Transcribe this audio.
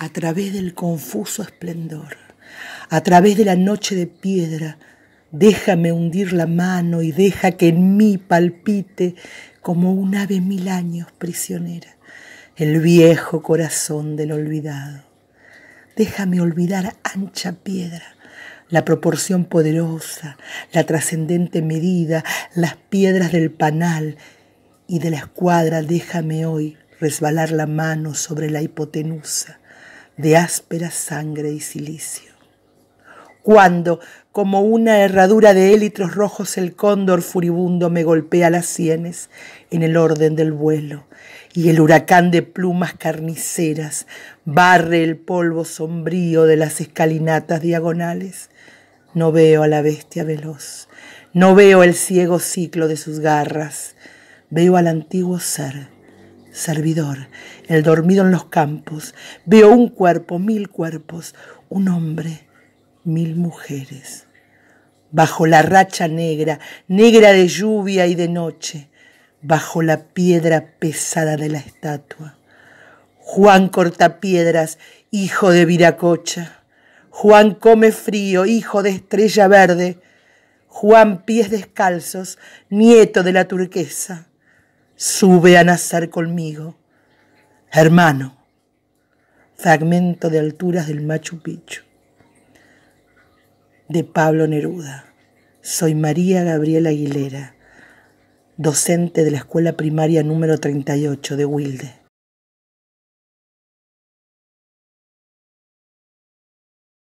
a través del confuso esplendor, a través de la noche de piedra, déjame hundir la mano y deja que en mí palpite como un ave mil años prisionera, el viejo corazón del olvidado. Déjame olvidar ancha piedra, la proporción poderosa, la trascendente medida, las piedras del panal y de la escuadra déjame hoy resbalar la mano sobre la hipotenusa de áspera sangre y silicio. Cuando, como una herradura de élitros rojos, el cóndor furibundo me golpea las sienes en el orden del vuelo, y el huracán de plumas carniceras barre el polvo sombrío de las escalinatas diagonales, no veo a la bestia veloz, no veo el ciego ciclo de sus garras, veo al antiguo ser Servidor, el dormido en los campos, veo un cuerpo, mil cuerpos, un hombre, mil mujeres. Bajo la racha negra, negra de lluvia y de noche, bajo la piedra pesada de la estatua. Juan Cortapiedras, hijo de Viracocha. Juan Come Frío, hijo de Estrella Verde. Juan Pies Descalzos, nieto de la turquesa sube a nacer conmigo. Hermano, fragmento de alturas del Machu Picchu, de Pablo Neruda. Soy María Gabriela Aguilera, docente de la Escuela Primaria número 38 de Wilde.